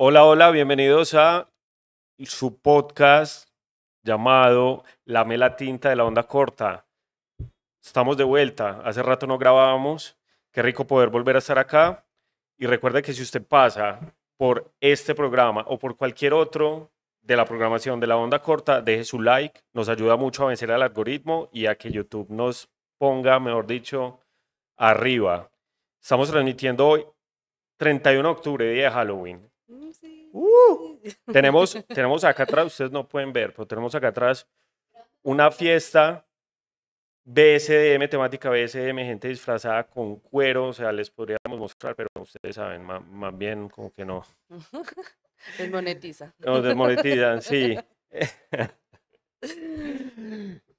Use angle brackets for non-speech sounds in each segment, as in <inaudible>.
Hola, hola, bienvenidos a su podcast llamado La Mela Tinta de la Onda Corta. Estamos de vuelta, hace rato no grabábamos, qué rico poder volver a estar acá. Y recuerde que si usted pasa por este programa o por cualquier otro de la programación de la Onda Corta, deje su like, nos ayuda mucho a vencer al algoritmo y a que YouTube nos ponga, mejor dicho, arriba. Estamos transmitiendo hoy 31 de octubre, día de Halloween. ¡Uh! tenemos, tenemos acá atrás, ustedes no pueden ver, pero tenemos acá atrás una fiesta BSDM, temática BSDM, gente disfrazada con cuero, o sea, les podríamos mostrar, pero ustedes saben, más, bien como que no. <laughs> Desmonetiza. Nos desmonetizan, <laughs> sí.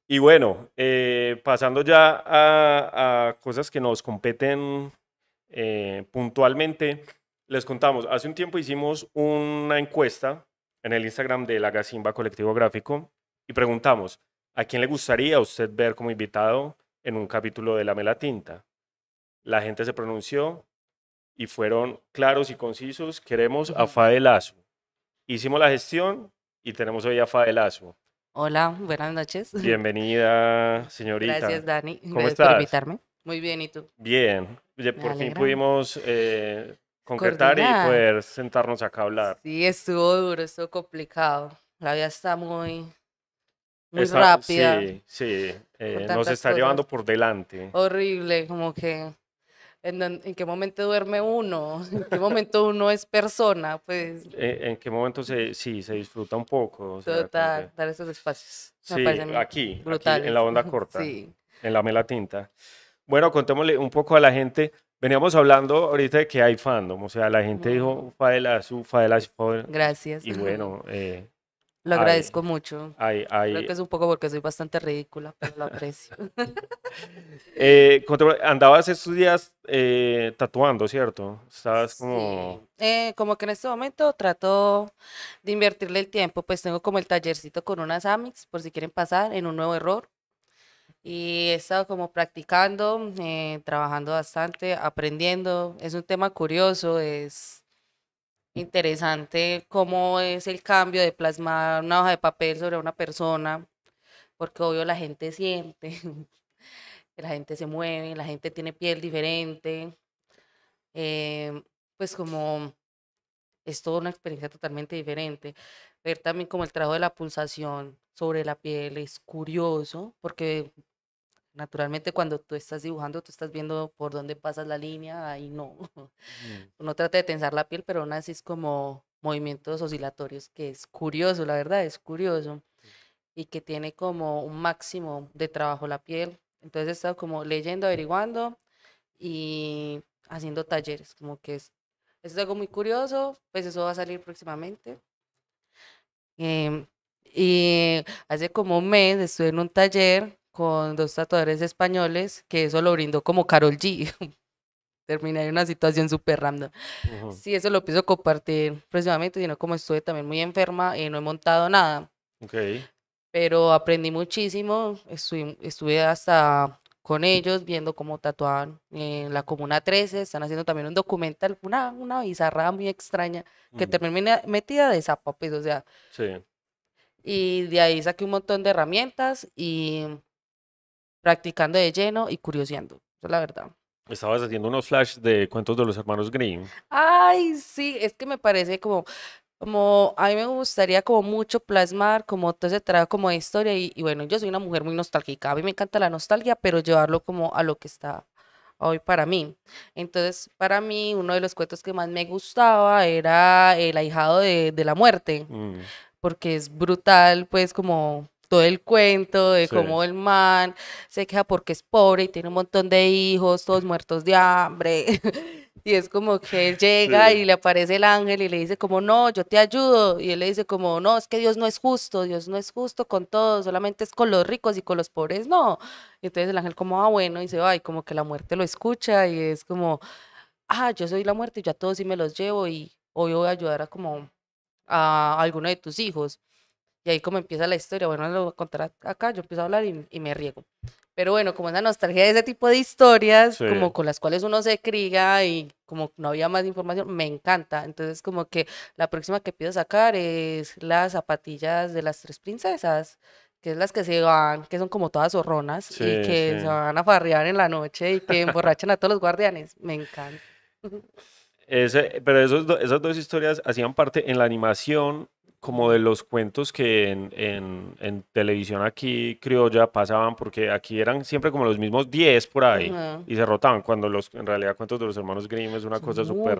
y bueno, eh, pasando ya a, cosas que nos competen eh, puntualmente. Les contamos, hace un tiempo hicimos una encuesta en el Instagram de la Gacimba Colectivo Gráfico y preguntamos, ¿a quién le gustaría usted ver como invitado en un capítulo de La Tinta? La gente se pronunció y fueron claros y concisos, queremos a Fadelazo. Hicimos la gestión y tenemos hoy a Fadelazo. Hola, buenas noches. <laughs> Bienvenida, señorita. Gracias, Dani. por invitarme. Muy bien, ¿y tú? Bien, por fin pudimos eh, concretar y poder sentarnos acá a hablar. Sí, estuvo duro, estuvo complicado. La vida está muy, muy rápida. Sí, sí. Eh, nos está llevando por delante. Horrible, como que. ¿En, qué momento duerme uno? <laughs> ¿En qué momento uno es persona? Pues... Eh, ¿En, qué momento se, sí, se disfruta un poco? Total, dar esos espacios. Sí, aquí, en la onda <laughs> corta, sí. en la melatinta Bueno, contémosle un poco a la gente Veníamos hablando ahorita de que hay fandom, o sea, la gente dijo un su Gracias. Y bueno, eh, <laughs> lo agradezco mucho. Creo que es un poco porque soy bastante ridícula, pero lo aprecio. <laughs> eh, andabas estos días eh, tatuando, ¿cierto? Estabas como... Eh, como que en este momento trato de invertirle el tiempo, pues tengo como el tallercito con unas Amix, por si quieren pasar en un nuevo error y he estado como practicando, eh, trabajando bastante, aprendiendo. Es un tema curioso, es interesante cómo es el cambio de plasmar una hoja de papel sobre una persona, porque obvio la gente siente, <laughs> la gente se mueve, la gente tiene piel diferente. Eh, pues como es toda una experiencia totalmente diferente. Ver también como el trabajo de la pulsación sobre la piel es curioso, porque Naturalmente cuando tú estás dibujando, tú estás viendo por dónde pasas la línea, ahí no. <laughs> No trata de tensar la piel, pero aún así es como movimientos oscilatorios, que es curioso, la verdad, es curioso. Y que tiene como un máximo de trabajo la piel. Entonces he estado como leyendo, averiguando y haciendo talleres, como que es, es algo muy curioso, pues eso va a salir próximamente. Em, y hace como un mes estuve en un taller con dos tatuadores españoles, que eso lo brindó como Carol G. <laughs> Terminé en una situación súper random. Sí, eso lo pienso compartir próximamente, sino como estuve también muy enferma y eh, no he montado nada. Ok. Pero aprendí muchísimo, estuve, estuve hasta con ellos, viendo cómo tatuaban en la Comuna 13, están haciendo también un documental, una, una bizarra muy extraña, que terminé metida de zapapes, o sea. Sí. Y de ahí saqué un montón de herramientas y practicando de lleno y curioseando. Eso es la verdad. Estabas haciendo unos flash de cuentos de los hermanos Green. Ay, sí, es que me parece como, como a mí me gustaría como mucho plasmar como todo ese trabajo como de historia y, bueno, yo soy una mujer muy nostálgica, a mí me encanta la nostalgia, pero llevarlo como a lo que está hoy para mí. Entonces, para mí, uno de los cuentos que más me gustaba era El ahijado de, la muerte, mm. porque es brutal, pues como todo el cuento de cómo el man se queja porque es pobre y tiene un montón de hijos, todos muertos de hambre. <laughs> y es como que él llega y le aparece el ángel y le dice como, no, yo te ayudo. Y él le dice como, no, es que Dios no es justo, Dios no es justo con todos, solamente es con los ricos y con los pobres no. Y entonces el ángel como, ah, bueno, y se va como que la muerte lo escucha y es como, ah, yo soy la muerte y ya todos sí me los llevo y hoy voy a ayudar a como a alguno de tus hijos. Y ahí como empieza la historia, bueno, lo voy a contar acá, yo empiezo a hablar y, me riego. Pero bueno, como la nostalgia de ese tipo de historias, como con las cuales uno se cría y como no había más información, me encanta. Entonces, como que la próxima que pido sacar es las zapatillas de las tres princesas, que es las que se van, que son como todas zorronas y que se van a farrear en la noche y que emborrachan a todos los guardianes. Me encanta. pero esas dos historias hacían parte en la animación como de los cuentos que en, en, televisión aquí criolla pasaban, porque aquí eran siempre como los mismos 10 por ahí y se rotaban, cuando los en realidad cuentos de los hermanos Grimm es una cosa súper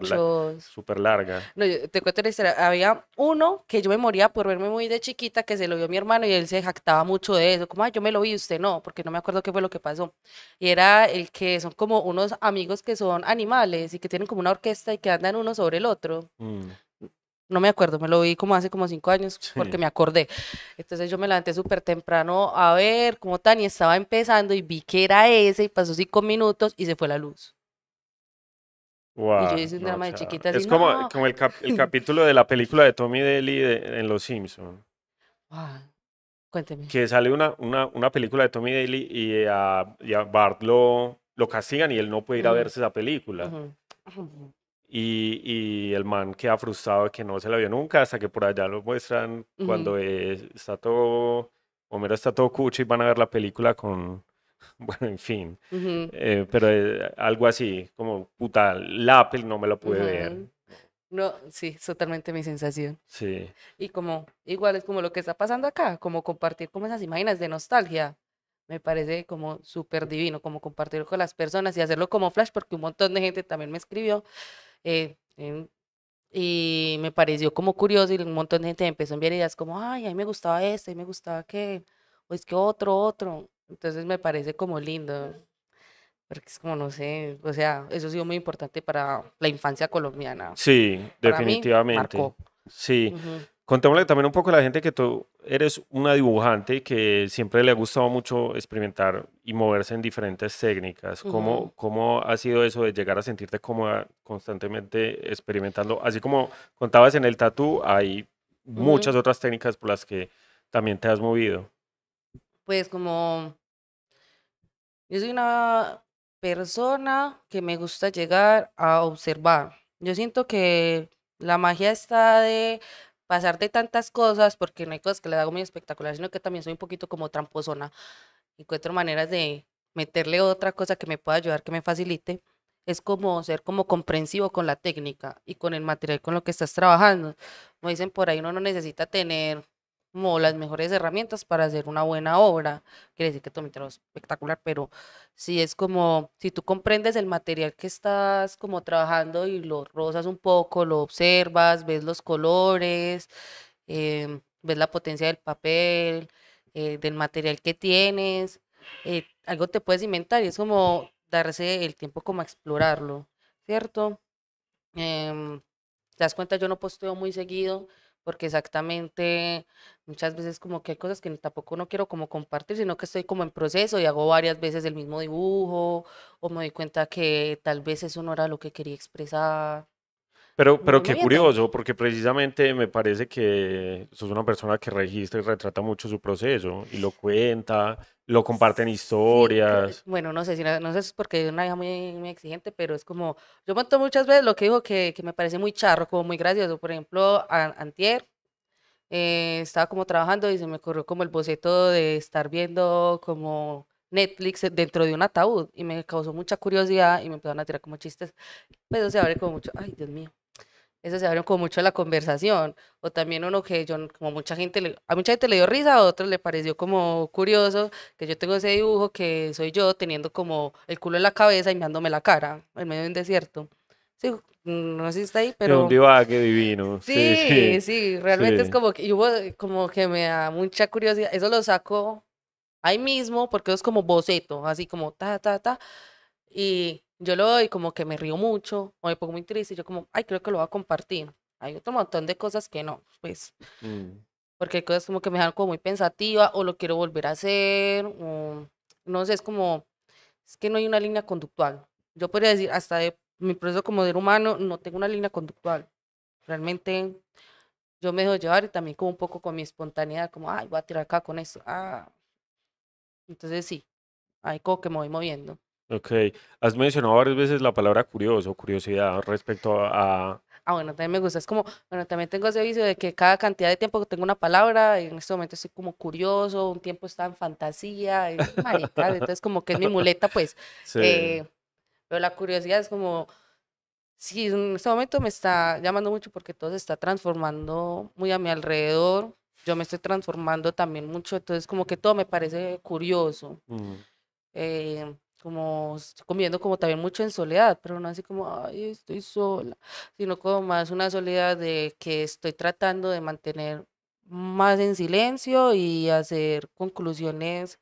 super larga. No, yo te cuento historia. Había uno que yo me moría por verme muy de chiquita, que se lo vio mi hermano y él se jactaba mucho de eso, como, yo me lo vi, usted no, porque no me acuerdo qué fue lo que pasó. Y era el que son como unos amigos que son animales y que tienen como una orquesta y que andan uno sobre el otro. Mm no me acuerdo, me lo vi como hace como cinco años porque me acordé. Entonces yo me levanté súper temprano a ver cómo tan y estaba empezando y vi que era ese y pasó cinco minutos y se fue la luz. Wow, y yo hice un drama de chiquita. Así, es como, como el, capítulo de la película de Tommy Daly en Los Simpsons. Wow. Cuénteme. Que sale una, una, una, película de Tommy Daly y eh, a, Bart lo, castigan y él no puede ir a verse esa película. Y, el man queda frustrado que no se la vio nunca, hasta que por allá lo muestran cuando está todo, Homero está todo cucho y van a ver la película con, <laughs> bueno, en fin, eh, pero eh, algo así, como, puta, la Apple no me lo pude ver. No, sí, es totalmente mi sensación. Sí. Y como, igual es como lo que está pasando acá, como compartir como esas imágenes de nostalgia me parece como súper divino, como compartirlo con las personas y hacerlo como flash, porque un montón de gente también me escribió eh, em, y me pareció como curioso y un montón de gente empezó a enviar ideas como, ay, a mí me gustaba este, a mí me gustaba que, o es que otro, otro. Entonces me parece como lindo, porque es como, no sé, o sea, eso ha sido muy importante para la infancia colombiana. Sí, definitivamente. Sí. Contémosle también un poco a la gente que tú eres una dibujante que siempre le ha gustado mucho experimentar y moverse en diferentes técnicas. ¿Cómo, ¿Cómo ha sido eso de llegar a sentirte cómoda constantemente experimentando? Así como contabas en el tatú, hay muchas otras técnicas por las que también te has movido. Pues como yo soy una persona que me gusta llegar a observar. Yo siento que la magia está de pasar de tantas cosas, porque no hay cosas que le hago muy espectacular, sino que también soy un poquito como tramposona. Encuentro maneras de meterle otra cosa que me pueda ayudar, que me facilite. Es como ser como comprensivo con la técnica y con el material con lo que estás trabajando. Como dicen por ahí, uno no necesita tener como las mejores herramientas para hacer una buena obra. Quiere decir que tu material es espectacular, pero si es como, si tú comprendes el material que estás como trabajando y lo rozas un poco, lo observas, ves los colores, em, ves la potencia del papel, eh, del material que tienes, eh, algo te puedes inventar y es como darse el tiempo como a explorarlo, ¿cierto? Em, te das cuenta, yo no posteo muy seguido, porque exactamente muchas veces como que hay cosas que tampoco no quiero como compartir, sino que estoy como en proceso y hago varias veces el mismo dibujo o me doy cuenta que tal vez eso no era lo que quería expresar. Pero, pero qué curioso, porque precisamente me parece que sos una persona que registra y retrata mucho su proceso y lo cuenta, lo comparten historias. bueno, no sé, si no, es porque es una hija muy, exigente, pero es como, yo monto muchas veces lo que dijo que, me parece muy charro, como muy gracioso. Por ejemplo, a, antier eh, estaba como trabajando y se me ocurrió como el boceto de estar viendo como Netflix dentro de un ataúd y me causó mucha curiosidad y me empezaron a tirar como chistes, Pero pues, se abre como mucho, ay Dios mío, eso se abrió como mucho a la conversación. O también uno que yo, como mucha gente, a mucha gente le dio risa, a otros le pareció como curioso que yo tengo ese dibujo que soy yo teniendo como el culo en la cabeza y mirándome la cara en medio de un desierto. Sí, no sé si está ahí, pero... Es un divague divino. Sí, sí, realmente es como que, hubo, como que me da mucha curiosidad. Eso lo saco ahí mismo porque es como boceto, así como ta, ta, ta. Y yo lo doy como que me río mucho o me pongo muy triste y yo como, ay, creo que lo voy a compartir. Hay otro montón de cosas que no, pues. Mm. Porque hay cosas como que me dejan como muy pensativa o lo quiero volver a hacer o no sé, es como, es que no hay una línea conductual. Yo podría decir, hasta de mi proceso como ser humano, no tengo una línea conductual. Realmente yo me dejo llevar y también como un poco con mi espontaneidad, como, ay, voy a tirar acá con esto. Ah. Entonces sí, Hay como que me voy moviendo. Ok, has mencionado varias veces la palabra curioso, curiosidad respecto a... Ah, bueno, también me gusta, es como, bueno, también tengo ese vicio de que cada cantidad de tiempo que tengo una palabra, en este momento estoy como curioso, un tiempo está en fantasía, es entonces como que es mi muleta, pues. <laughs> Eh, pero la curiosidad es como, sí, en este momento me está llamando mucho porque todo se está transformando muy a mi alrededor, yo me estoy transformando también mucho, entonces como que todo me parece curioso. Mm. Eh, como comiendo como también mucho en soledad, pero no así como, ay, estoy sola, sino como más una soledad de que estoy tratando de mantener más en silencio y hacer conclusiones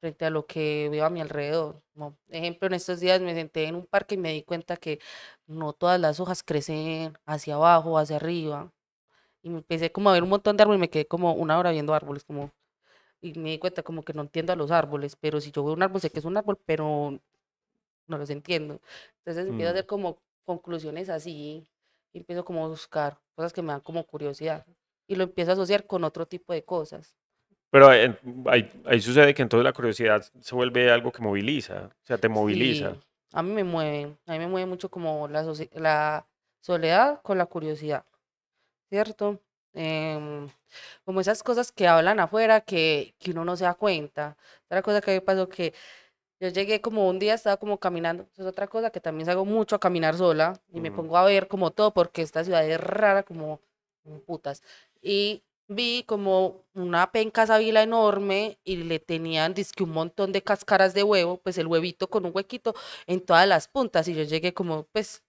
frente a lo que veo a mi alrededor. Como ejemplo, en estos días me senté en un parque y me di cuenta que no todas las hojas crecen hacia abajo, o hacia arriba. Y me empecé como a ver un montón de árboles y me quedé como una hora viendo árboles, como y me di cuenta como que no entiendo a los árboles, pero si yo veo un árbol sé que es un árbol, pero no los entiendo. Entonces empiezo a mm. hacer como conclusiones así, y empiezo como a buscar cosas que me dan como curiosidad y lo empiezo a asociar con otro tipo de cosas. Pero mm, ahí, sucede que entonces la curiosidad se vuelve algo que moviliza, o sea, te moviliza. a mí me mueve, a mí me mueve mucho como la, la soledad con la curiosidad, ¿cierto? Em, como esas cosas que hablan afuera que, que uno no se da cuenta. Otra cosa que me pasó que yo llegué como un día, estaba como caminando. es otra cosa que también salgo mucho a caminar sola y me pongo a ver como todo porque esta ciudad es rara como, putas. Y vi como una penca sabila enorme y le tenían dizque un montón de cáscaras de huevo, pues el huevito con un huequito en todas las puntas y yo llegué como pues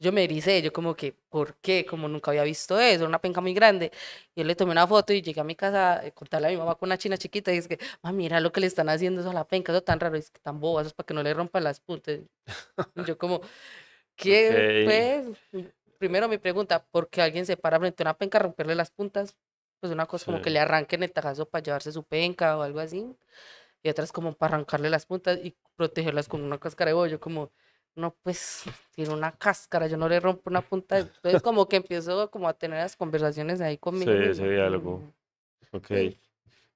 yo me dice yo como que, ¿por qué? Como nunca había visto eso, una penca muy grande. Yo le tomé una foto y llegué a mi casa a eh, contarle a mi mamá con una china chiquita y es que, mira lo que le están haciendo eso a la penca, eso tan raro, es que tan boba, eso es para que no le rompan las puntas. yo como, <laughs> ¿qué? Pues, mm, primero mi pregunta, ¿por qué alguien se para frente a una penca a romperle las puntas? Pues una cosa como que le arranquen el tajazo para llevarse su penca o algo así. Y otras como para arrancarle las puntas y protegerlas con una cáscara de bollo, como no, pues tiene una cáscara, yo no le rompo una punta. <laughs> Entonces como que empiezo como a tener las conversaciones ahí conmigo. Sí, ese diálogo. Ok.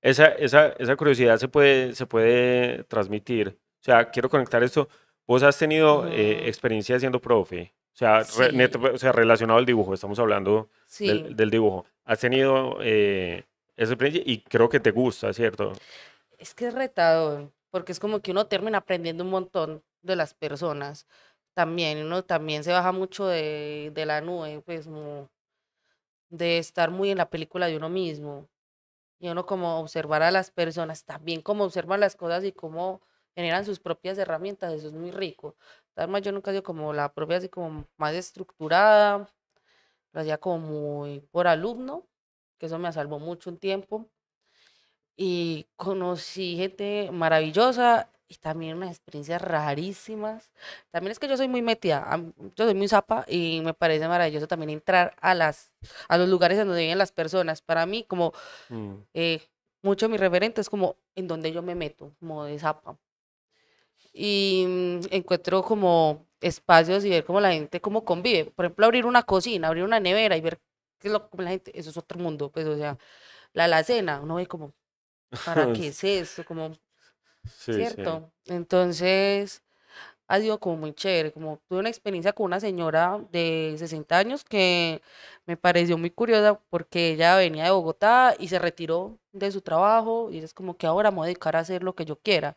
Esa, esa, esa curiosidad se puede, se puede transmitir. O sea, quiero conectar esto. Vos has tenido eh, experiencia siendo profe, o sea, o sea, relacionado al dibujo, estamos hablando del, dibujo. Has tenido eh, esa experiencia y creo que te gusta, ¿cierto? Es que es retador, porque es como que uno termina aprendiendo un montón de las personas también, uno también se baja mucho de, la nube, pues de estar muy en la película de uno mismo y uno como observar a las personas, también como observan las cosas y cómo generan sus propias herramientas, eso es muy rico. Además, yo nunca he como la propia, así como más estructurada, lo hacía como muy por alumno, que eso me salvó mucho un tiempo. Y conocí gente maravillosa y también unas experiencias rarísimas. También es que yo soy muy metida, yo soy muy zapa y me parece maravilloso también entrar a, las, a los lugares en donde viven las personas. Para mí, como mm. eh, mucho mi referente es como en donde yo me meto, como de zapa. Y mm, encuentro como espacios y ver cómo la gente cómo convive. Por ejemplo, abrir una cocina, abrir una nevera y ver qué es lo que la gente, eso es otro mundo, pues, o sea, la alacena, uno ve como, ¿para <laughs> qué es eso? Como, ¿cierto? Entonces, ha sido como muy chévere, como tuve una experiencia con una señora de 60 años que me pareció muy curiosa porque ella venía de Bogotá y se retiró de su trabajo y es como que ahora me voy a dedicar a hacer lo que yo quiera.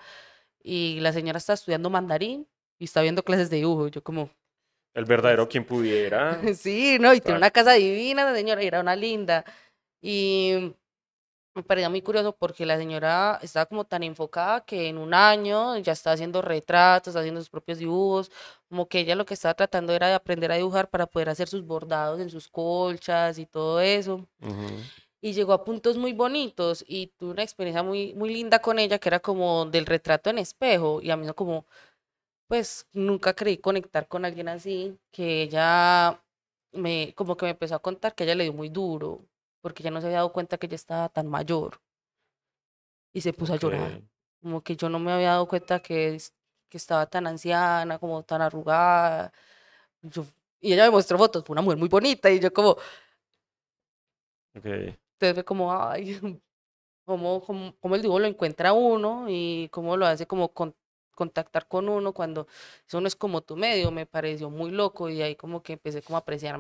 Y la señora está estudiando mandarín y está viendo clases de dibujo, yo como... El verdadero pues quien pudiera. <laughs> sí, no, y tiene una casa divina, la señora, era una linda. Y me parecía muy curioso porque la señora estaba como tan enfocada que en un año ya estaba haciendo retratos, haciendo sus propios dibujos, como que ella lo que estaba tratando era de aprender a dibujar para poder hacer sus bordados en sus colchas y todo eso. Y llegó a puntos muy bonitos y tuve una experiencia muy, muy linda con ella que era como del retrato en espejo y a mí como, pues nunca creí conectar con alguien así, que ella me, como que me empezó a contar que ella le dio muy duro, porque ya no se había dado cuenta que ya estaba tan mayor. Y se puso a llorar. Como que yo no me había dado cuenta que, que estaba tan anciana, como tan arrugada. y ella me mostró fotos, fue una mujer muy bonita y yo como... Entonces fue como, ay, <laughs> cómo, el dibujo lo encuentra uno y cómo lo hace como contactar con uno cuando eso no es como tu medio, me pareció muy loco y ahí como que empecé como a apreciar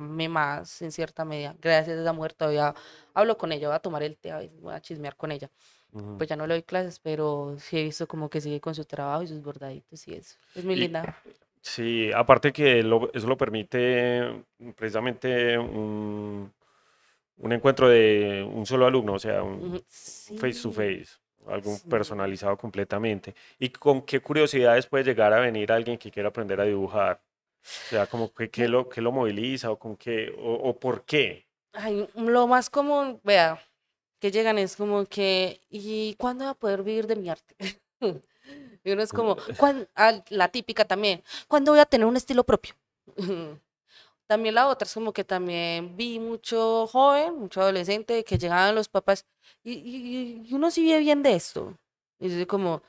me más en cierta medida. Gracias a esa mujer todavía hablo con ella, voy a tomar el té, voy a chismear con ella. Pues ya no le doy clases, pero sí he visto como que sigue con su trabajo y sus bordaditos y eso. Es muy linda. Sí, aparte que eso lo permite precisamente un, un, encuentro de un solo alumno, o sea, un face to face algo personalizado completamente. ¿Y con qué curiosidades puede llegar a venir alguien que quiera aprender a dibujar? O sea, como que, que lo, que lo moviliza o, con qué o, por qué. Ay, mm, lo más común, vea, que llegan es como que, ¿y cuándo va a poder vivir de mi arte? <laughs> y uno es como, <laughs> ah, la típica también, ¿cuándo voy a tener un estilo propio? <laughs> también la otra es como que también vi mucho joven, mucho adolescente, que llegaban los papás, y, y, uno sí vive bien de esto. Y yo como,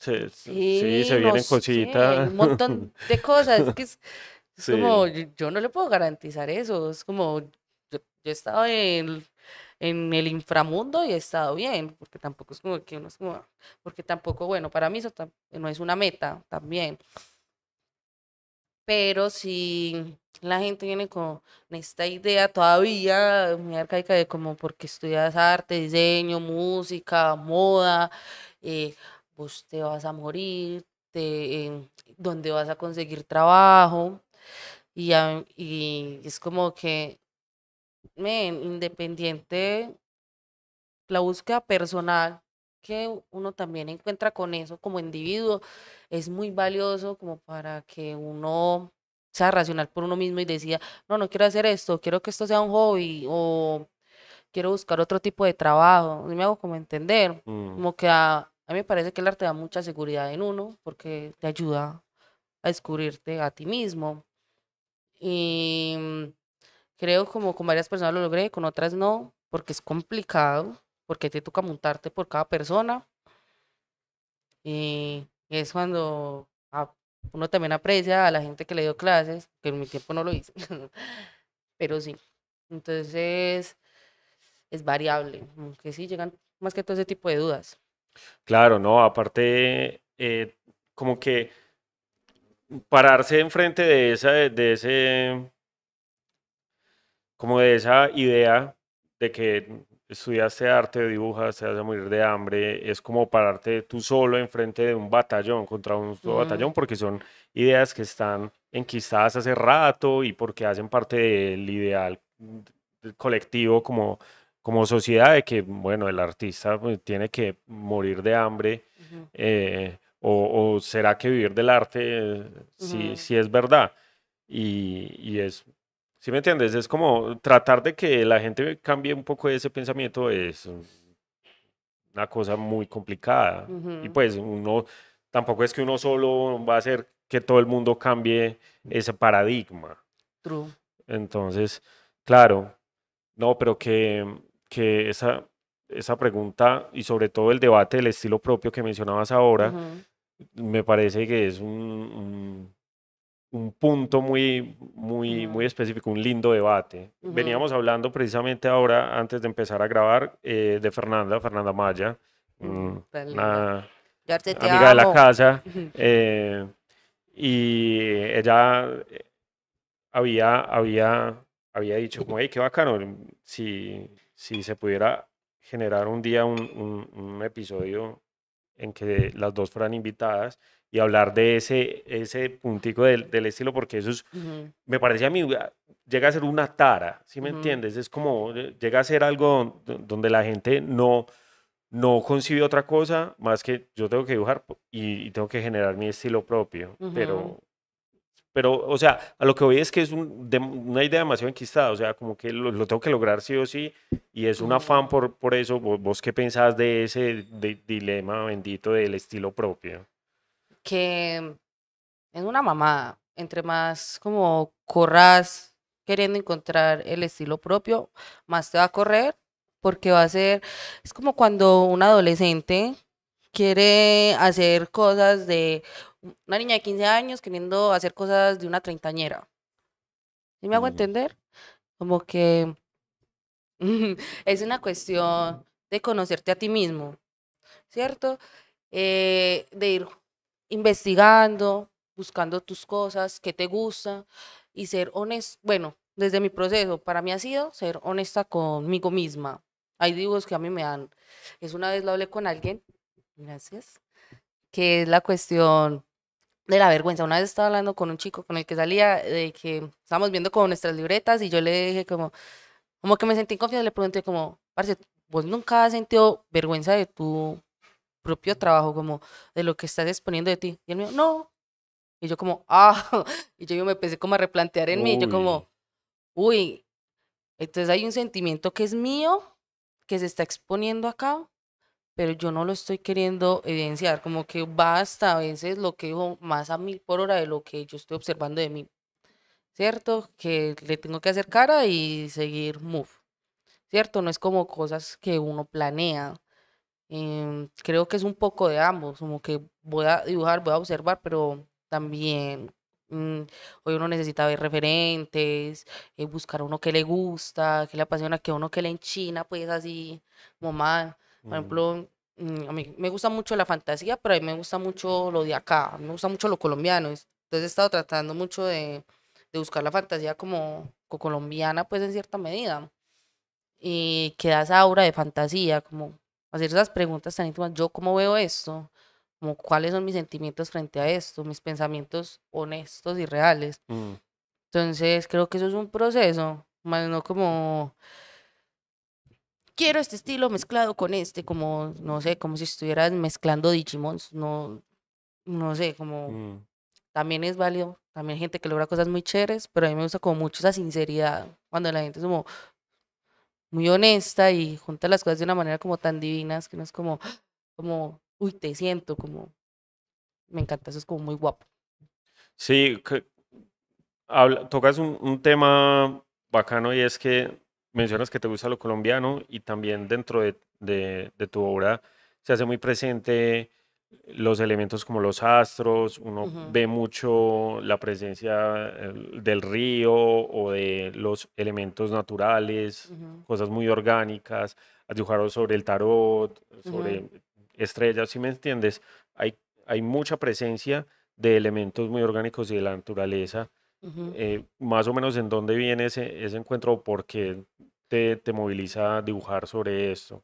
sí, se vienen cositas. un montón de cosas. Es que es, <laughs> como, yo, no le puedo garantizar eso. Es como, yo, he estado en, en, el inframundo y he estado bien, porque tampoco es como que uno es como, porque tampoco, bueno, para mí eso no es una meta también. Pero si la gente viene con esta idea todavía muy arcaica de como porque estudias arte, diseño, música, moda, eh, usted pues, te vas a morir, te, em, dónde vas a conseguir trabajo. Y, es como que, independiente la búsqueda personal que uno también encuentra con eso como individuo es muy valioso como para que uno sea racional por uno mismo y decida, no, no quiero hacer esto, quiero que esto sea un hobby o quiero buscar otro tipo de trabajo. me hago como entender, mm. como que a, ah, a mí me parece que el arte da mucha seguridad en uno porque te ayuda a descubrirte a ti mismo. Y mm, creo como con varias personas lo logré, con otras no, porque es complicado, porque te toca montarte por cada persona. Y es cuando uno también aprecia a la gente que le dio clases, que en mi tiempo no lo hice, <laughs> pero sí. Entonces es variable, aunque sí llegan más que todo ese tipo de dudas. Claro, no, aparte, eh, como que pararse enfrente de esa, de ese, como de esa idea de que estudiaste arte, dibujas, te vas a morir de hambre, es como pararte tú solo enfrente de un batallón, contra un batallón, porque son ideas que están enquistadas hace rato y porque hacen parte del ideal colectivo como como sociedad de que, bueno, el artista pues, tiene que morir de hambre eh, o, será que vivir del arte si, es verdad. Y, y es, ¿sí me entiendes? Es como tratar de que la gente cambie un poco ese pensamiento es una cosa muy complicada. Y pues uno, tampoco es que uno solo va a hacer que todo el mundo cambie ese paradigma. True. Entonces, claro, no, pero que que esa, esa pregunta y sobre todo el debate del estilo propio que mencionabas ahora, me parece que es un, un, punto muy, muy, muy específico, un lindo debate. Veníamos hablando precisamente ahora, antes de empezar a grabar, eh, de Fernanda, Fernanda Maya, mm, mm, una amiga de la casa, <laughs> eh, y ella eh, había, había, había dicho, como, qué bacano, si si se pudiera generar un día un, episodio en que las dos fueran invitadas y hablar de ese, ese puntico del, estilo, porque eso es, me parece a mí, ah, llega a ser una tara, ¿sí me entiendes? Es como, eh, llega a ser algo donde la gente no, no concibe otra cosa más que yo tengo que dibujar y, tengo que generar mi estilo propio, pero pero, o sea, a lo que voy es que es una idea demasiado enquistada, o sea, como que lo, tengo que lograr sí o sí, y es un afán por, por eso. ¿Vos, qué pensás de ese dilema bendito del estilo propio? Que es una mamada. Entre más como corras queriendo encontrar el estilo propio, más te va a correr, porque va a ser. Es como cuando un adolescente quiere hacer cosas de una niña de 15 años queriendo hacer cosas de una treintañera. y me hago entender? Como que <laughs> es una cuestión de conocerte a ti mismo, ¿cierto? Eh, de ir investigando, buscando tus cosas, qué te gusta y ser honesta. Bueno, desde mi proceso, para mí ha sido ser honesta conmigo misma. Hay dibujos que a mí me dan. Es una vez lo hablé con alguien, gracias, que es la cuestión de la vergüenza. Una vez estaba hablando con un chico con el que salía, de que estábamos viendo como nuestras libretas y yo le dije como, como que me sentí confianza, le pregunté como, parce, vos nunca has sentido vergüenza de tu propio trabajo, como de lo que estás exponiendo de ti. Y él me dijo, no. Y yo como, ah, <laughs> y yo, me empecé como a replantear en mí, yo como, uy, entonces hay un sentimiento que es mío, que se está exponiendo acá, pero yo no lo estoy queriendo evidenciar, como que basta hasta a veces lo que digo más a mil por hora de lo que yo estoy observando de mí, ¿cierto? Que le tengo que hacer cara y seguir move, ¿cierto? No es como cosas que uno planea. Em, creo que es un poco de ambos, como que voy a dibujar, voy a observar, pero también mm, Hoy uno necesita ver referentes, eh, buscar uno que le gusta, que le apasiona, que uno que le enchina, pues así, mamá. Por ejemplo, mm, a mí me gusta mucho la fantasía, pero a mí me gusta mucho lo de acá, me gusta mucho lo colombiano. Entonces he estado tratando mucho de, de buscar la fantasía como, como, colombiana, pues en cierta medida. Y que da esa aura de fantasía, como hacer esas preguntas tan íntimas, yo cómo veo esto, como cuáles son mis sentimientos frente a esto, mis pensamientos honestos y reales. Mm. Entonces creo que eso es un proceso, más no como quiero este estilo mezclado con este, como, no sé, como si estuvieras mezclando Digimons, no, no sé, como mm. también es válido, también hay gente que logra cosas muy chéveres, pero a mí me gusta como mucho esa sinceridad, cuando la gente es como muy honesta y junta las cosas de una manera como tan divinas, que no es como, como, uy, te siento, como, me encanta, eso es como muy guapo. Sí, tocas un tema bacano y es que mencionas que te gusta lo colombiano y también dentro de, tu obra se hace muy presente los elementos como los astros, uno ve mucho la presencia del río o de los elementos naturales, cosas muy orgánicas, has dibujado sobre el tarot, sobre estrellas, si me entiendes, hay, hay mucha presencia de elementos muy orgánicos y de la naturaleza eh, más o menos en dónde viene ese, ese encuentro, por qué te, te moviliza a dibujar sobre esto.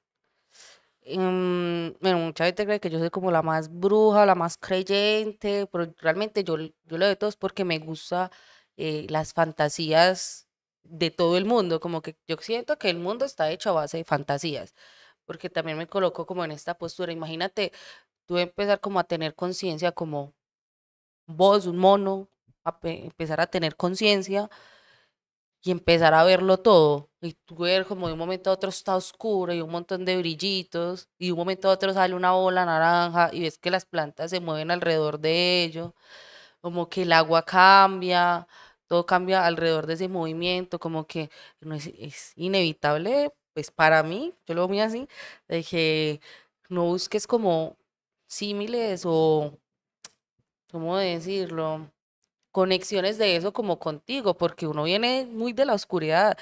Em, bueno, mucha gente cree que yo soy como la más bruja, la más creyente, pero realmente yo, yo lo de todo es porque me gusta eh, las fantasías de todo el mundo, como que yo siento que el mundo está hecho a base de fantasías, porque también me coloco como en esta postura, imagínate tú empezar como a tener conciencia como vos, un mono, a empezar a tener conciencia y empezar a verlo todo. Y tú ver como de un momento a otro está oscuro y un montón de brillitos y de un momento a otro sale una bola naranja y ves que las plantas se mueven alrededor de ello, como que el agua cambia, todo cambia alrededor de ese movimiento, como que es, inevitable, pues para mí, yo lo veo así, de que no busques como símiles o, ¿cómo decirlo? conexiones de eso como contigo, porque uno viene muy de la oscuridad.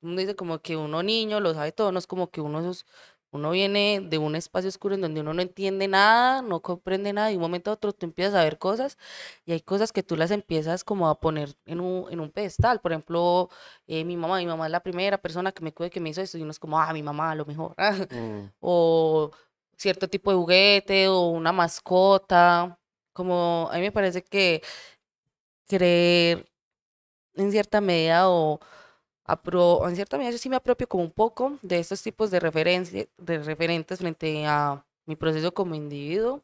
Uno dice como que uno niño lo sabe todo, no es como que uno uno viene de un espacio oscuro en donde uno no entiende nada, no comprende nada, y de un momento a otro tú empiezas a ver cosas y hay cosas que tú las empiezas como a poner en un, en un pedestal. Por ejemplo, eh, mi mamá, mi mamá es la primera persona que me que me hizo esto, y uno es como, ah, mi mamá, a lo mejor. <laughs> Mm. o cierto tipo de juguete o una mascota. Como a mí me parece que creer en cierta medida o apro en cierta medida yo sí me apropio como un poco de estos tipos de, de referentes frente a mi proceso como individuo.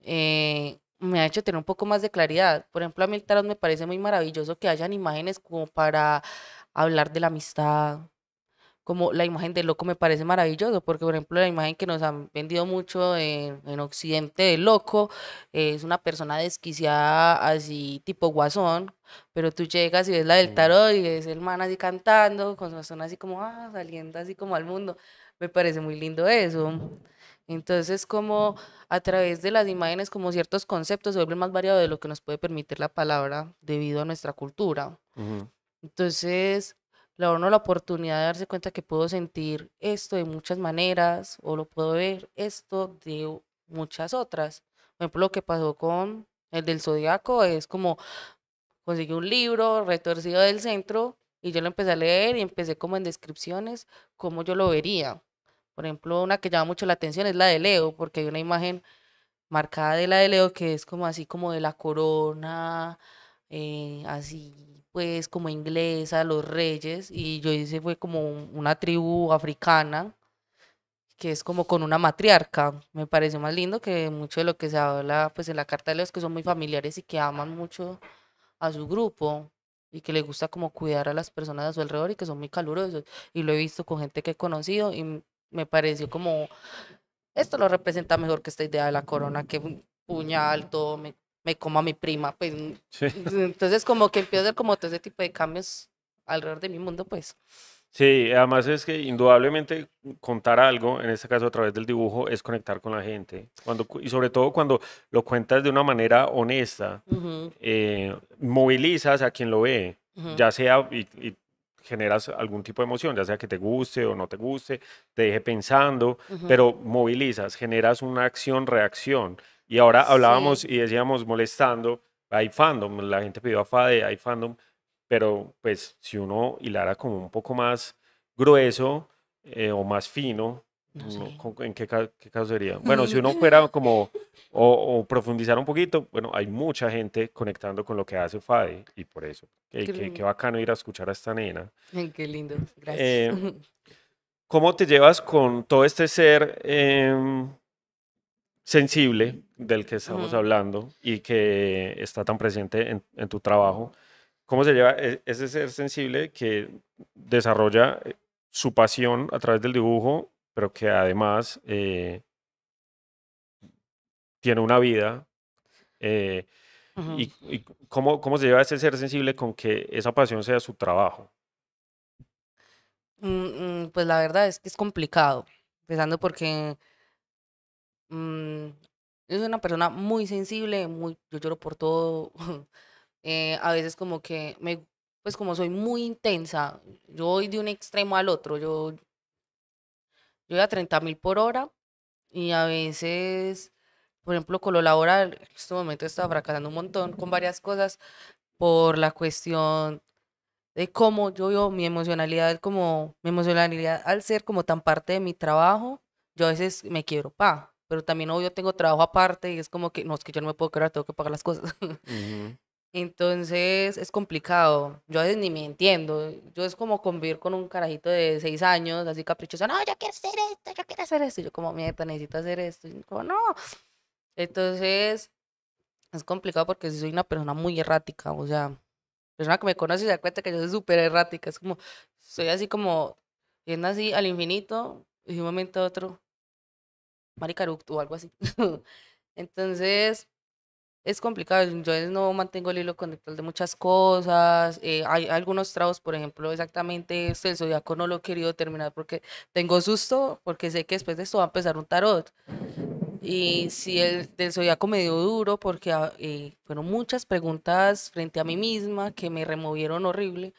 Eh, me ha hecho tener un poco más de claridad. Por ejemplo, a mí el tarot me parece muy maravilloso que hayan imágenes como para hablar de la amistad, como la imagen del loco me parece maravilloso, porque por ejemplo la imagen que nos han vendido mucho en, Occidente del loco eh, es una persona desquiciada así tipo guasón, pero tú llegas y ves la del tarot y es el man así cantando, con su zona así como ah, saliendo así como al mundo. Me parece muy lindo eso. Entonces, como a través de las imágenes, como ciertos conceptos se vuelven más variado de lo que nos puede permitir la palabra debido a nuestra cultura. Entonces, le la oportunidad de darse cuenta que puedo sentir esto de muchas maneras o lo puedo ver esto de muchas otras. Por ejemplo, lo que pasó con el del zodiaco es como conseguí un libro retorcido del centro y yo lo empecé a leer y empecé como en descripciones cómo yo lo vería. Por ejemplo, una que llama mucho la atención es la de Leo, porque hay una imagen marcada de la de Leo que es como así como de la corona, eh, así pues como inglesa, los reyes, y yo hice fue como una tribu africana, que es como con una matriarca, me pareció más lindo que mucho de lo que se habla pues en la carta de los que son muy familiares y que aman mucho a su grupo y que le gusta como cuidar a las personas a su alrededor y que son muy calurosos. Y lo he visto con gente que he conocido y me pareció como, esto lo representa mejor que esta idea de la corona, que puñal, todo, me, como a mi prima, pues. Mm, <laughs> entonces, como que empiezo a hacer como todo ese tipo de cambios alrededor de mi mundo, pues. Sí, además es que indudablemente contar algo, en este caso a través del dibujo, es conectar con la gente. Cuando, y sobre todo cuando lo cuentas de una manera honesta, eh, movilizas a quien lo ve, ya sea, y, generas algún tipo de emoción, ya sea que te guste o no te guste, te deje pensando, pero movilizas, generas una acción-reacción. Y ahora hablábamos y decíamos molestando, hay fandom, la gente pidió a Fade, hay fandom, pero pues si uno hilara como un poco más grueso eh, o más fino, ¿en qué, caso sería? <laughs> Bueno, si uno <laughs> fuera como o, o, profundizar un poquito, bueno, hay mucha gente conectando con lo que hace Fade y por eso, qué, qué, bacano ir a escuchar a esta nena. qué lindo, eh, gracias. <laughs> ¿Cómo te llevas con todo este ser? Em, sensible del que estamos hablando y que está tan presente en, tu trabajo, ¿cómo se lleva e-, ese ser sensible que desarrolla eh, su pasión a través del dibujo, pero que además eh, tiene una vida? Eh, ¿Y, cómo, cómo, se lleva ese ser sensible con que esa pasión sea su trabajo? Mm, mm, pues la verdad es que es complicado, empezando porque Mm, yo una persona muy sensible, muy, yo lloro por todo. <laughs> Eh, a veces como que me, pues como soy muy intensa, yo voy de un extremo al otro, yo, yo voy a 30 mil por hora y a veces, por ejemplo, con lo laboral en este momento estaba fracasando un montón con varias cosas por la cuestión de cómo yo veo mi emocionalidad, como mi emocionalidad al ser como tan parte de mi trabajo, yo a veces me quiero pa, pero también yo tengo trabajo aparte y es como que, no, es que yo no me puedo quedar, tengo que pagar las cosas. <laughs> Entonces es complicado. Yo a veces ni me entiendo. Yo es como convivir con un carajito de seis años, así caprichoso. No, yo quiero hacer esto, yo quiero hacer esto. Y yo, como, mierda, necesito hacer esto. Y como, no. Entonces es complicado porque soy una persona muy errática. O sea, persona que me conoce se da cuenta que yo soy súper errática. Es como, soy así como, yendo así al infinito y de un momento a otro maricaructo o algo así. <laughs> Entonces, es complicado. Yo no mantengo el hilo conductor de muchas cosas. Eh, hay algunos tragos, por ejemplo, exactamente este, el zodiaco no lo he querido terminar porque tengo susto, porque sé que después de esto va a empezar un tarot. Y si el del zodiaco me dio duro, porque ah, eh, fueron muchas preguntas frente a mí misma que me removieron horrible.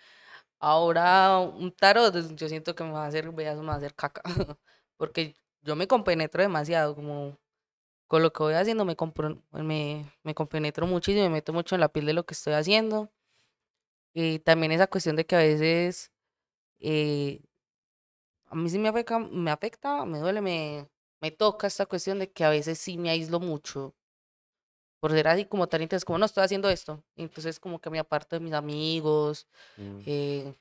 Ahora un tarot, yo siento que me va a hacer, me va a hacer caca, <laughs> porque yo me compenetro demasiado, como con lo que voy haciendo me, me, me compenetro muchísimo, me meto mucho en la piel de lo que estoy haciendo. Y también esa cuestión de que a veces eh, a mí sí me afecta, me afecta, me duele, me, me toca esta cuestión de que a veces sí me aíslo mucho por ser así como tan interesante, como no estoy haciendo esto. Entonces, como que me aparto de mis amigos, mm. eh,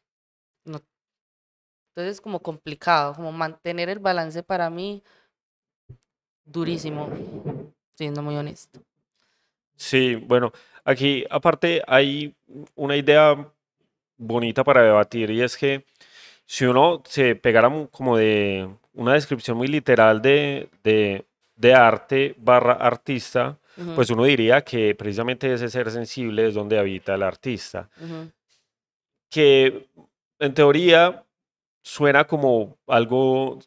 entonces es como complicado, como mantener el balance para mí, durísimo, siendo muy honesto. Sí, bueno, aquí aparte hay una idea bonita para debatir y es que si uno se pegara como de una descripción muy literal de, arte barra artista, pues uno diría que precisamente ese ser sensible es donde habita el artista. Que en teoría suena como algo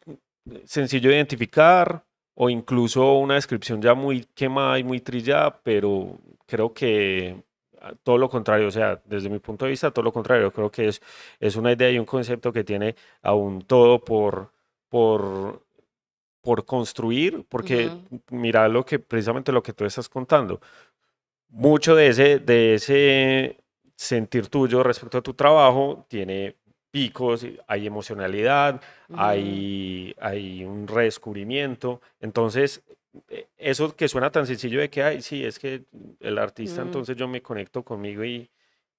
sencillo de identificar o incluso una descripción ya muy quemada y muy trillada, pero creo que ah, todo lo contrario, o sea, desde mi punto de vista, todo lo contrario, creo que es, es una idea y un concepto que tiene aún todo por, por, por construir, porque mira lo que precisamente lo que tú estás contando, mucho de ese, de ese sentir tuyo respecto a tu trabajo tiene picos, eh, hay emocionalidad, hay, hay un redescubrimiento. Entonces, e, eso que suena tan sencillo de que, hay, sí, es que el artista, entonces yo me conecto conmigo y,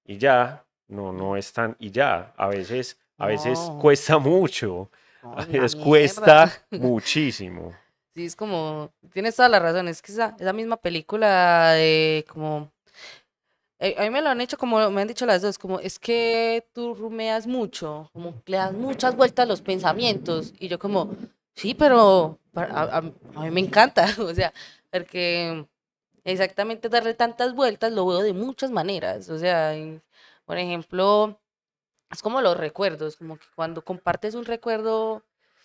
y ya, no, no es tan, y ya, a veces, a veces cuesta mucho, a veces cuesta muchísimo. Sí, es como, tienes toda la razón, es que esa, esa misma película de como eh, a mí me lo han hecho como me han dicho las dos, como es que tú rumeas mucho, como le das muchas vueltas a los pensamientos. Y yo como, sí, pero a, mí me encanta, <laughs> o sea, porque exactamente darle tantas vueltas lo veo de muchas maneras. O sea, por ejemplo, es como los recuerdos, como que cuando compartes un recuerdo,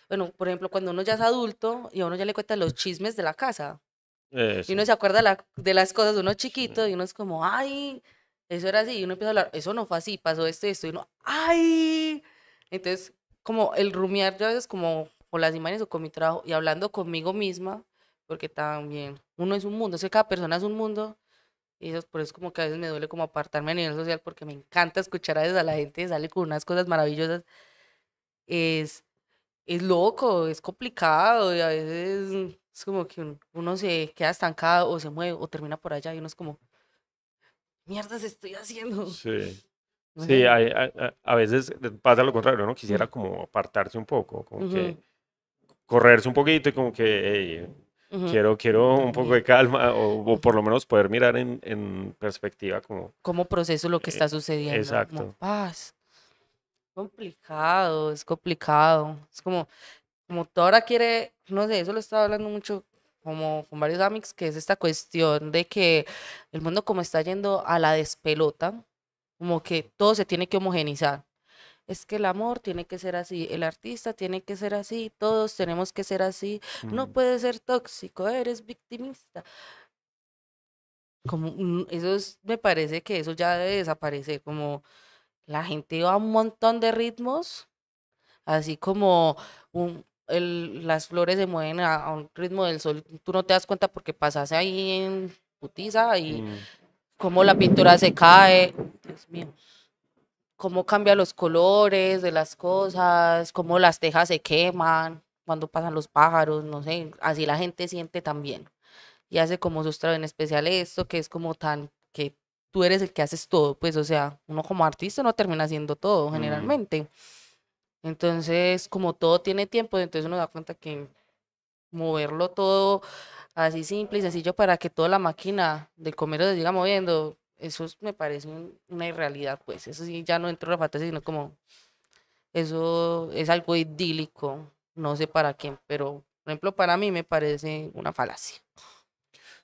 bueno, por ejemplo, cuando uno ya es adulto y a uno ya le cuenta los chismes de la casa. Eh, y uno se acuerda la, de las cosas de uno chiquito y uno es como, ay, eso era así. Y uno empieza a hablar, eso no fue así, pasó esto y esto. Y uno, ay. Entonces, como el rumiar, yo a veces como con las imágenes o con mi trabajo y hablando conmigo misma, porque también uno es un mundo, o cada persona es un mundo. Y eso, por eso como que a veces me duele como apartarme a nivel social porque me encanta escuchar a veces a la gente sale con unas cosas maravillosas. Es, es loco, es complicado y a veces es como que uno se queda estancado o se mueve o termina por allá y uno es como, mierdas estoy haciendo. Sí. <laughs> Sí, a veces pasa lo contrario, uno quisiera como apartarse un poco, como que correrse un poquito y como que hey, quiero, quiero un poco de calma o, por lo menos poder mirar en, en, perspectiva como... ¿Cómo proceso lo que eh, está sucediendo? Exacto. paz. Complicado, es complicado. Es como, como tú ahora quiere, no sé, eso lo estaba hablando mucho como con varios amics, que es esta cuestión de que el mundo como está yendo a la despelota, como que todo se tiene que homogenizar. Es que el amor tiene que ser así, el artista tiene que ser así, todos tenemos que ser así, no puedes ser tóxico, eres victimista. Como, mm, eso me parece que eso ya desaparece, como la gente va a un montón de ritmos, así como un, las flores se mueven a, un ritmo del sol, tú no te das cuenta porque pasas ahí en putiza y mm. cómo la pintura se cae, Dios mío, cómo cambian los colores de las cosas, cómo las tejas se queman cuando pasan los pájaros, no sé, así la gente siente también. Y hace como sustrae en especial esto, que es como tan que tú eres el que haces todo, pues o sea, uno como artista no termina haciendo todo mm. generalmente. Entonces, como todo tiene tiempo, entonces uno da cuenta que moverlo todo así simple y sencillo para que toda la máquina del comer se siga moviendo, eso me parece una irrealidad, pues. Eso sí, ya no entro en la fantasía, sino como eso es algo idílico, no sé para quién, pero por ejemplo, para mí me parece una falacia.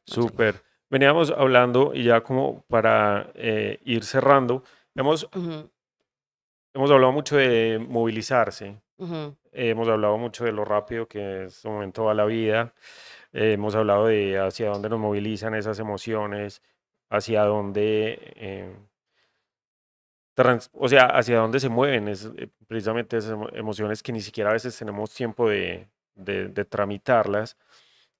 Súper. Veníamos hablando y ya como para eh, ir cerrando, hemos Hemos hablado mucho de movilizarse, hemos hablado mucho de lo rápido que en este momento va la vida, eh, hemos hablado de hacia dónde nos movilizan esas emociones, hacia dónde, em, o sea, hacia dónde se mueven es, eh, precisamente esas emociones que ni siquiera a veces tenemos tiempo de, tramitarlas.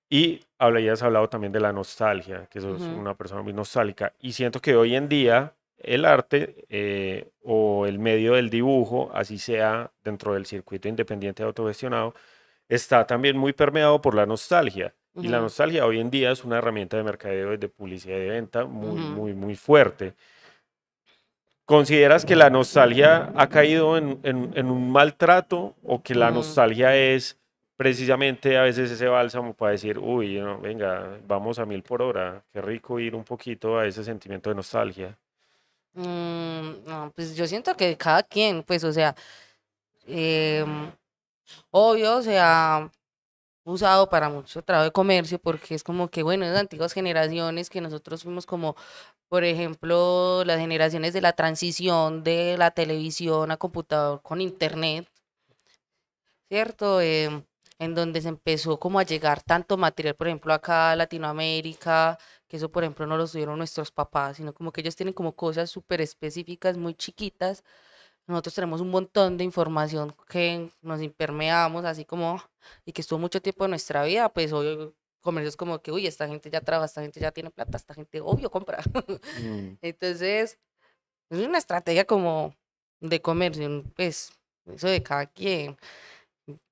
Y has hablado también de la nostalgia, que sos una persona muy nostálgica. Y siento que hoy en día el arte eh, o el medio del dibujo, así sea dentro del circuito independiente autogestionado, está también muy permeado por la nostalgia. Y la nostalgia hoy en día es una herramienta de mercadeo, de publicidad y de venta muy, muy, muy fuerte. ¿Consideras que la nostalgia ha caído en, un maltrato o que la nostalgia es precisamente a veces ese bálsamo para decir, uy, venga, vamos a mil por hora, qué rico ir un poquito a ese sentimiento de nostalgia? Mm, pues yo siento que cada quien, pues, o sea, em, obvio, o sea, usado para mucho trabajo de comercio porque es como que, bueno, es antiguas generaciones que nosotros fuimos como, por ejemplo, las generaciones de la transición de la televisión a computador con internet, ¿cierto? Em, en donde se empezó como a llegar tanto material, por ejemplo, acá a Latinoamérica, eso por ejemplo no lo tuvieron nuestros papás, sino como que ellos tienen como cosas súper específicas, muy chiquitas. Nosotros tenemos un montón de información que nos impermeamos, así como, y que estuvo mucho tiempo en nuestra vida, pues comercio comercios como que, uy, esta gente ya trabaja, esta gente ya tiene plata, esta gente, obvio, compra. Mm. <laughs> Entonces, es una estrategia como de comercio, pues, eso de cada quien.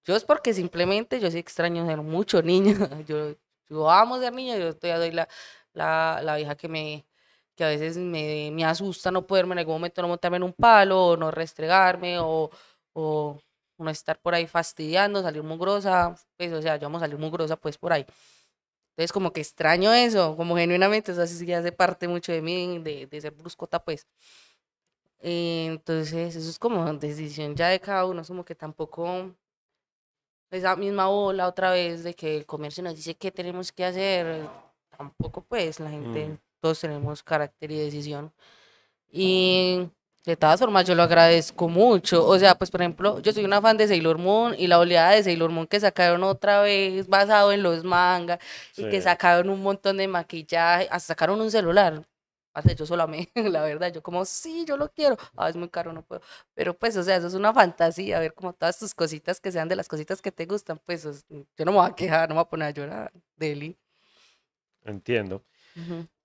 Yo es porque simplemente yo sí extraño ser mucho niño. <laughs> Yo, yo amo ser niño, yo a doy la, la, la vieja que me que a veces me, asusta no poderme en algún momento no montarme en un palo, o no restregarme, o, no estar por ahí fastidiando, salir mugrosa, pues, o sea, yo vamos a salir mugrosa pues por ahí. Entonces como que extraño eso, como genuinamente, eso así hace parte mucho de mí, de, de ser bruscota pues. Eh, entonces eso es como decisión ya de cada uno, es como que tampoco esa misma ola otra vez de que el comercio nos dice qué tenemos que hacer, tampoco, pues la gente, mm. todos tenemos carácter y decisión. Y de todas formas, yo lo agradezco mucho. O sea, pues por ejemplo, yo soy una fan de Sailor Moon y la oleada de Sailor Moon que sacaron otra vez basado en los mangas y que sacaron un montón de maquillaje, hasta sacaron un celular. yo solamente, <laughs> la verdad, yo como, sí, yo lo quiero. Ah, es muy caro, no puedo. Pero pues, o sea, eso es una fantasía, ver como todas tus cositas que sean de las cositas que te gustan, pues yo no me voy a quejar, no me voy a poner a llorar, Deli. Entiendo.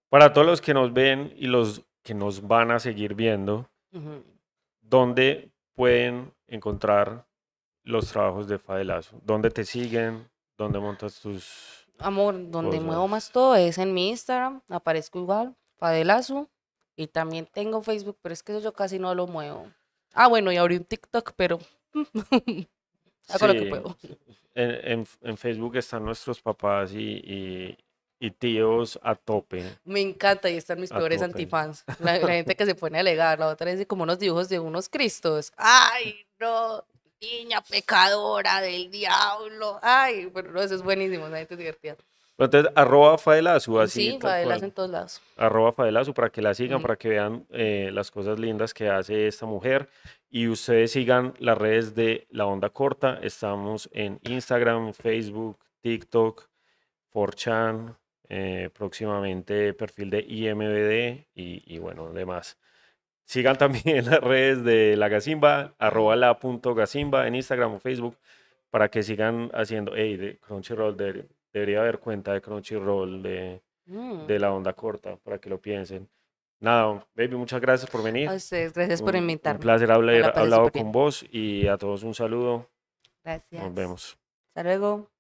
Para todos los que nos ven y los que nos van a seguir viendo, ¿dónde pueden encontrar los trabajos de Fadelazo? ¿Dónde te siguen? ¿Dónde montas tus... Amor, donde muevo más todo es en mi Instagram, aparezco igual, Fadelazo, y también tengo Facebook, pero es que eso yo casi no lo muevo. Ah, bueno, y abrí un TikTok, pero <laughs> hago lo que puedo. En, Facebook están nuestros papás y, y tíos a tope. Me encanta y están mis peores antifans. La, gente que se pone a alegar, la otra es como unos dibujos de unos cristos. Ay, no, niña pecadora del diablo. Ay, pero eso es buenísimo, la gente es divertida. entonces, arroba así. Sí, Faelazu en todos lados. Arroba Faelazu para que la sigan, para que vean eh, las cosas lindas que hace esta mujer. Y ustedes sigan las redes de La Onda Corta. Estamos en Instagram, Facebook, TikTok, 4 eh, próximamente perfil de IMBD y, bueno, demás. Sigan también <laughs> las redes de la Gacimba, arroba en Instagram o Facebook para que sigan haciendo, hey, de Crunchyroll, debería haber cuenta de Crunchyroll de, mm. de la onda corta para que lo piensen. Nada, baby, muchas gracias por venir. A gracias por invitarme. Un placer haber hablado con vos y a todos un saludo. Gracias. Nos vemos. Hasta luego.